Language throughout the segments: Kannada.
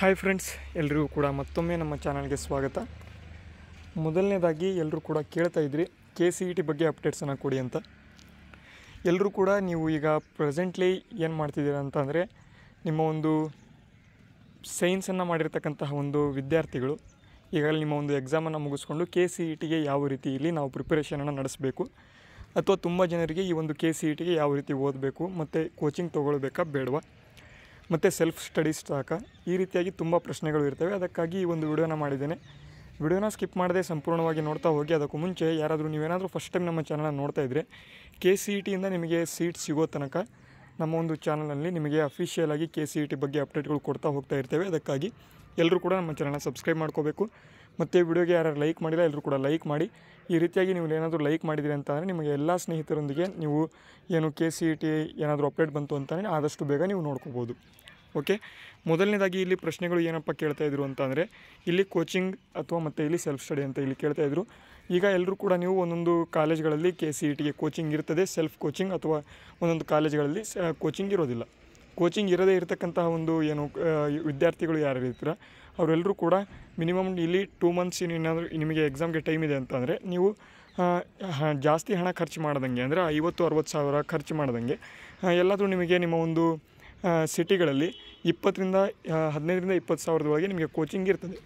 ಹಾಯ್ ಫ್ರೆಂಡ್ಸ್ ಎಲ್ರಿಗೂ ಕೂಡ ಮತ್ತೊಮ್ಮೆ ನಮ್ಮ ಚಾನಲ್ಗೆ ಸ್ವಾಗತ ಮೊದಲನೇದಾಗಿ ಎಲ್ಲರೂ ಕೂಡ ಕೇಳ್ತಾ ಇದ್ರಿ ಕೆ ಸಿ ಇ ಟಿ ಬಗ್ಗೆ ಅಪ್ಡೇಟ್ಸನ್ನು ಕೊಡಿ ಅಂತ ಎಲ್ಲರೂ ಕೂಡ ನೀವು ಈಗ ಪ್ರೆಸೆಂಟ್ಲಿ ಏನು ಮಾಡ್ತಿದ್ದೀರಾ ಅಂತಂದರೆ ನಿಮ್ಮ ಒಂದು ಸೈನ್ಸನ್ನು ಮಾಡಿರ್ತಕ್ಕಂತಹ ಒಂದು ವಿದ್ಯಾರ್ಥಿಗಳು ಈಗಾಗಲೇ ನಿಮ್ಮ ಒಂದು ಎಕ್ಸಾಮನ್ನು ಮುಗಿಸ್ಕೊಂಡು ಕೆ ಸಿ ಇ ಟಿಗೆ ಯಾವ ಇಲ್ಲಿ ನಾವು ಪ್ರಿಪರೇಷನನ್ನು ನಡೆಸಬೇಕು ಅಥವಾ ತುಂಬ ಜನರಿಗೆ ಈ ಒಂದು ಕೆ ಸಿ ಇ ಟಿಗೆ ಯಾವ ರೀತಿ ಓದಬೇಕು ಮತ್ತು ಕೋಚಿಂಗ್ ತೊಗೊಳ್ಬೇಕಾ ಬೇಡವಾ ಮತ್ತು ಸೆಲ್ಫ್ ಸ್ಟಡೀಸ್ ಸಹಕ ಈ ರೀತಿಯಾಗಿ ತುಂಬ ಪ್ರಶ್ನೆಗಳು ಇರ್ತವೆ ಅದಕ್ಕಾಗಿ ಈ ಒಂದು ವಿಡಿಯೋನ ಮಾಡಿದ್ದೇನೆ ವಿಡಿಯೋನ ಸ್ಕಿಪ್ ಮಾಡದೆ ಸಂಪೂರ್ಣವಾಗಿ ನೋಡ್ತಾ ಹೋಗಿ ಅದಕ್ಕೂ ಮುಂಚೆ ಯಾರಾದರೂ ನೀವೇನಾದರೂ ಫಸ್ಟ್ ಟೈಮ್ ನಮ್ಮ ಚಾನಲನ್ನು ನೋಡ್ತಾ ಇದ್ದರೆ ಕೆ ಸಿ e ಇ ಟಿಯಿಂದ ನಿಮಗೆ ಸೀಟ್ ಸಿಗೋ ತನಕ ನಮ್ಮ ಒಂದು ಚಾನಲಲ್ಲಿ ನಿಮಗೆ ಅಫಿಷಿಯಲಾಗಿ ಕೆ ಸಿ ಇ ಟಿ ಬಗ್ಗೆ ಅಪ್ಡೇಟ್ಗಳು ಕೊಡ್ತಾ ಹೋಗ್ತಾ ಇರ್ತೇವೆ ಅದಕ್ಕಾಗಿ ಎಲ್ಲರೂ ಕೂಡ ನಮ್ಮ ಚಾನಲ್ನ ಸಬ್ಸ್ಕ್ರೈಬ್ ಮಾಡ್ಕೋಬೇಕು ಮತ್ತು ವಿಡಿಯೋಗೆ ಯಾರು ಲೈಕ್ ಮಾಡಿಲ್ಲ ಎಲ್ಲರೂ ಕೂಡ ಲೈಕ್ ಮಾಡಿ ಈ ರೀತಿಯಾಗಿ ನೀವು ಏನಾದರೂ ಲೈಕ್ ಮಾಡಿದಿರಿ ಅಂತಂದರೆ ನಿಮಗೆ ಎಲ್ಲ ಸ್ನೇಹಿತರೊಂದಿಗೆ ನೀವು ಏನು ಕೆ ಸಿ ಇ ಟಿ ಏನಾದರೂ ಅಪ್ಡೇಟ್ ಬಂತು ಅಂತಲೇ ಆದಷ್ಟು ಬೇಗ ನೀವು ನೋಡ್ಕೋಬೋದು ಓಕೆ ಮೊದಲನೇದಾಗಿ ಇಲ್ಲಿ ಪ್ರಶ್ನೆಗಳು ಏನಪ್ಪ ಕೇಳ್ತಾ ಇದ್ರು ಅಂತಂದರೆ ಇಲ್ಲಿ ಕೋಚಿಂಗ್ ಅಥವಾ ಮತ್ತು ಇಲ್ಲಿ ಸೆಲ್ಫ್ ಸ್ಟಡಿ ಅಂತ ಇಲ್ಲಿ ಕೇಳ್ತಾ ಇದ್ರು ಈಗ ಎಲ್ಲರೂ ಕೂಡ ನೀವು ಒಂದೊಂದು ಕಾಲೇಜ್ಗಳಲ್ಲಿ ಕೆ ಸಿ ಇ ಟಿಗೆ ಕೋಚಿಂಗ್ ಇರ್ತದೆ ಸೆಲ್ಫ್ ಕೋಚಿಂಗ್ ಅಥವಾ ಒಂದೊಂದು ಕಾಲೇಜ್ಗಳಲ್ಲಿ ಕೋಚಿಂಗ್ ಇರೋದಿಲ್ಲ ಕೋಚಿಂಗ್ ಇರದೇ ಇರತಕ್ಕಂತಹ ಒಂದು ಏನು ವಿದ್ಯಾರ್ಥಿಗಳು ಯಾರು ಇರ್ತೀರ ಅವರೆಲ್ಲರೂ ಕೂಡ ಮಿನಿಮಮ್ ಇಲ್ಲಿ ಟೂ ಮಂತ್ಸ್ ಏನಾದರೂ ನಿಮಗೆ ಎಕ್ಸಾಮ್ಗೆ ಟೈಮ್ ಇದೆ ಅಂತಂದರೆ ನೀವು ಜಾಸ್ತಿ ಹಣ ಖರ್ಚು ಮಾಡ್ದಂಗೆ ಅಂದರೆ ಐವತ್ತು ಅರವತ್ತು ಸಾವಿರ ಖರ್ಚು ಮಾಡ್ದಂಗೆ ಎಲ್ಲಾದರೂ ನಿಮಗೆ ನಿಮ್ಮ ಒಂದು ಸಿಟಿಗಳಲ್ಲಿ ಇಪ್ಪತ್ತರಿಂದ ಹದಿನೈದರಿಂದ ಇಪ್ಪತ್ತು ಸಾವಿರದೊಳಗೆ ನಿಮಗೆ ಕೋಚಿಂಗ್ ಇರ್ತದೆ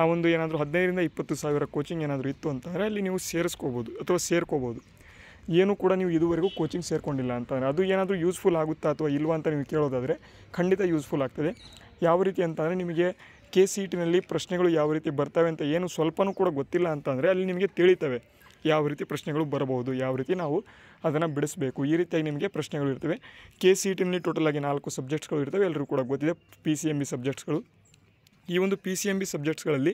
ಆ ಒಂದು ಏನಾದರೂ ಹದಿನೈದರಿಂದ ಇಪ್ಪತ್ತು ಸಾವಿರ ಕೋಚಿಂಗ್ ಏನಾದರೂ ಇತ್ತು ಅಂತಂದರೆ ಅಲ್ಲಿ ನೀವು ಸೇರಿಸ್ಕೋಬೋದು ಅಥವಾ ಸೇರ್ಕೋಬೋದು ಏನೂ ಕೂಡ ನೀವು ಇದುವರೆಗೂ ಕೋಚಿಂಗ್ ಸೇರಿಕೊಂಡಿಲ್ಲ ಅಂತಂದರೆ ಅದು ಏನಾದರೂ ಯೂಸ್ಫುಲ್ ಆಗುತ್ತಾ ಅಥವಾ ಇಲ್ವಾ ಅಂತ ನೀವು ಕೇಳೋದಾದರೆ ಖಂಡಿತ ಯೂಸ್ಫುಲ್ ಆಗ್ತದೆ ಯಾವ ರೀತಿ ಅಂತಂದರೆ ನಿಮಗೆ ಕೆ ಸಿ ಇಟಿನಲ್ಲಿ ಪ್ರಶ್ನೆಗಳು ಯಾವ ರೀತಿ ಬರ್ತವೆ ಅಂತ ಏನು ಸ್ವಲ್ಪನೂ ಕೂಡ ಗೊತ್ತಿಲ್ಲ ಅಂತಂದರೆ ಅಲ್ಲಿ ನಿಮಗೆ ತಿಳಿತವೆ ಯಾವ ರೀತಿ ಪ್ರಶ್ನೆಗಳು ಬರಬಹುದು ಯಾವ ರೀತಿ ನಾವು ಅದನ್ನು ಬಿಡಿಸಬೇಕು ಈ ರೀತಿಯಾಗಿ ನಿಮಗೆ ಪ್ರಶ್ನೆಗಳು ಇರ್ತವೆ ಕೆ ಸಿ ಇ ಟೋಟಲ್ ಆಗಿ ನಾಲ್ಕು ಸಬ್ಜೆಕ್ಟ್ಸ್ಗಳು ಇರ್ತವೆ ಎಲ್ಲರೂ ಕೂಡ ಗೊತ್ತಿದೆ ಪಿ ಸಿ ಎಮ್ ಬಿ ಸಬ್ಜೆಕ್ಟ್ಸ್ಗಳು ಈ ಒಂದು ಪಿ ಸಿ ಎಮ್ ಬಿ ಸಬ್ಜೆಕ್ಟ್ಸ್ಗಳಲ್ಲಿ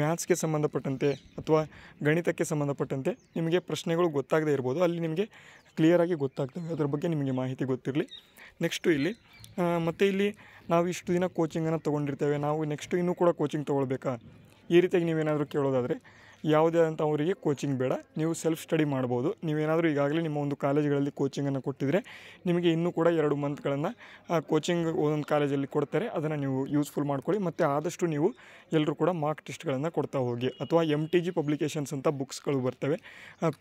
ಮ್ಯಾಥ್ಸ್ಗೆ ಸಂಬಂಧಪಟ್ಟಂತೆ ಅಥವಾ ಗಣಿತಕ್ಕೆ ಸಂಬಂಧಪಟ್ಟಂತೆ ನಿಮಗೆ ಪ್ರಶ್ನೆಗಳು ಗೊತ್ತಾಗದೇ ಇರ್ಬೋದು ಅಲ್ಲಿ ನಿಮಗೆ ಕ್ಲಿಯರಾಗಿ ಗೊತ್ತಾಗ್ತವೆ ಅದರ ಬಗ್ಗೆ ನಿಮಗೆ ಮಾಹಿತಿ ಗೊತ್ತಿರಲಿ ನೆಕ್ಸ್ಟು ಇಲ್ಲಿ ಮತ್ತು ಇಲ್ಲಿ ನಾವು ಇಷ್ಟು ದಿನ ಕೋಚಿಂಗನ್ನು ತೊಗೊಂಡಿರ್ತೇವೆ ನಾವು ನೆಕ್ಸ್ಟು ಇನ್ನೂ ಕೂಡ ಕೋಚಿಂಗ್ ತೊಗೊಳ್ಬೇಕಾ ಈ ರೀತಿಯಾಗಿ ನೀವೇನಾದರೂ ಕೇಳೋದಾದರೆ ಯಾವುದೇ ಅವರಿಗೆ ಕೋಚಿಂಗ್ ಬೇಡ ನೀವು ಸೆಲ್ಫ್ ಸ್ಟಡಿ ಮಾಡ್ಬೋದು ನೀವೇನಾದರೂ ಈಗಾಗಲೇ ನಿಮ್ಮ ಒಂದು ಕಾಲೇಜ್ಗಳಲ್ಲಿ ಕೋಚಿಂಗನ್ನು ಕೊಟ್ಟಿದ್ದರೆ ನಿಮಗೆ ಇನ್ನೂ ಕೂಡ ಎರಡು ಮಂತ್ಗಳನ್ನು ಕೋಚಿಂಗ್ ಒಂದೊಂದು ಕಾಲೇಜಲ್ಲಿ ಕೊಡ್ತಾರೆ ಅದನ್ನು ನೀವು ಯೂಸ್ಫುಲ್ ಮಾಡ್ಕೊಳ್ಳಿ ಮತ್ತು ಆದಷ್ಟು ನೀವು ಎಲ್ಲರೂ ಕೂಡ ಮಾರ್ಕ್ ಟೆಸ್ಟ್ಗಳನ್ನು ಕೊಡ್ತಾ ಹೋಗಿ ಅಥವಾ ಎಮ್ ಟಿ ಜಿ ಪಬ್ಲಿಕೇಶನ್ಸ್ ಅಂತ ಬುಕ್ಸ್ಗಳು ಬರ್ತವೆ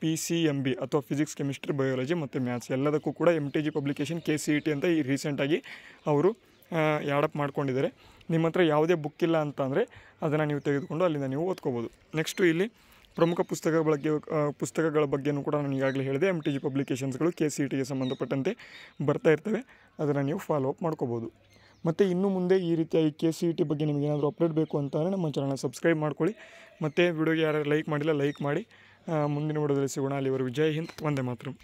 ಪಿ ಸಿ ಎಮ್ ಬಿ ಅಥವಾ ಫಿಸಿಕ್ಸ್ ಕೆಮಿಸ್ಟ್ರಿ ಬಯೋಲಜಿ ಮತ್ತು ಮ್ಯಾಥ್ಸ್ ಎಲ್ಲದಕ್ಕೂ ಕೂಡ M T G publication K C E T ಅಂತ ಈ ರೀಸೆಂಟಾಗಿ ಅವರು ಯಾಡಪ್ ಮಾಡ್ಕೊಂಡಿದ್ದಾರೆ ನಿಮ್ಮ ಹತ್ರ ಯಾವುದೇ ಬುಕ್ ಇಲ್ಲ ಅಂತ ಅಂದರೆ ಅದನ್ನು ನೀವು ತೆಗೆದುಕೊಂಡು ಅಲ್ಲಿಂದ ನೀವು ಓದ್ಕೋಬೋದು ನೆಕ್ಸ್ಟು ಇಲ್ಲಿ ಪ್ರಮುಖ ಪುಸ್ತಕಗಳ ಬಗ್ಗೆ ಪುಸ್ತಕಗಳ ಬಗ್ಗೆಯೂ ಕೂಡ ನಾನು ಈಗಾಗಲೇ ಹೇಳಿದೆ ಎಮ್ ಟಿ ಜಿ ಪಬ್ಲಿಕೇಶನ್ಸ್ಗಳು ಕೆ ಸಿ ಟಿಗೆ ಸಂಬಂಧಪಟ್ಟಂತೆ ಬರ್ತಾ ಇರ್ತವೆ ಅದನ್ನು ನೀವು ಫಾಲೋ ಅಪ್ ಮಾಡ್ಕೋಬೋದು ಮತ್ತು ಇನ್ನು ಮುಂದೆ ಈ ರೀತಿಯಾಗಿ ಕೆ ಸಿ ಇ ಟಿ ಬಗ್ಗೆ ನಿಮಗೆ ಏನಾದರೂ ಅಪ್ಡೇಟ್ ಬೇಕು ಅಂತಂದರೆ ನಮ್ಮ ಚಾನಲ್ ಸಬ್ಸ್ಕ್ರೈಬ್ ಮಾಡ್ಕೊಳ್ಳಿ ಮತ್ತು ವಿಡಿಯೋಗೆ ಯಾರು ಲೈಕ್ ಮಾಡಿಲ್ಲ ಲೈಕ್ ಮಾಡಿ ಮುಂದಿನ ವಿಡಿಯೋದಲ್ಲಿ ಸಿಗೋಣ ಅಲ್ಲಿವರು ವಿಜಯ್ ಹಿಂದ್ ಒಂದೇ ಮಾತ್ರ